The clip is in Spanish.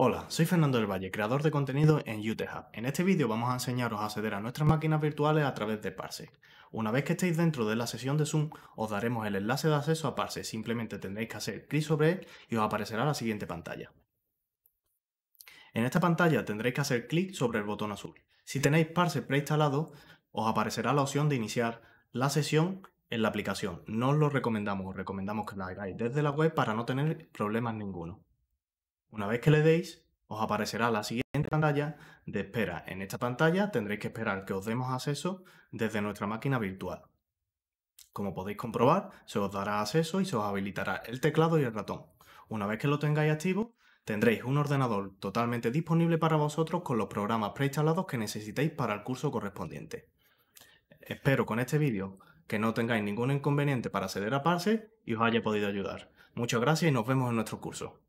Hola, soy Fernando del Valle, creador de contenido en UTHub. En este vídeo vamos a enseñaros a acceder a nuestras máquinas virtuales a través de Parsec. Una vez que estéis dentro de la sesión de Zoom, os daremos el enlace de acceso a Parsec. Simplemente tendréis que hacer clic sobre él y os aparecerá la siguiente pantalla. En esta pantalla tendréis que hacer clic sobre el botón azul. Si tenéis Parsec preinstalado, os aparecerá la opción de iniciar la sesión en la aplicación. No os lo recomendamos, os recomendamos que la hagáis desde la web para no tener problemas ninguno. Una vez que le deis, os aparecerá la siguiente pantalla de espera. En esta pantalla tendréis que esperar que os demos acceso desde nuestra máquina virtual. Como podéis comprobar, se os dará acceso y se os habilitará el teclado y el ratón. Una vez que lo tengáis activo, tendréis un ordenador totalmente disponible para vosotros con los programas preinstalados que necesitéis para el curso correspondiente. Espero con este vídeo que no tengáis ningún inconveniente para acceder a Parse y os haya podido ayudar. Muchas gracias y nos vemos en nuestro curso.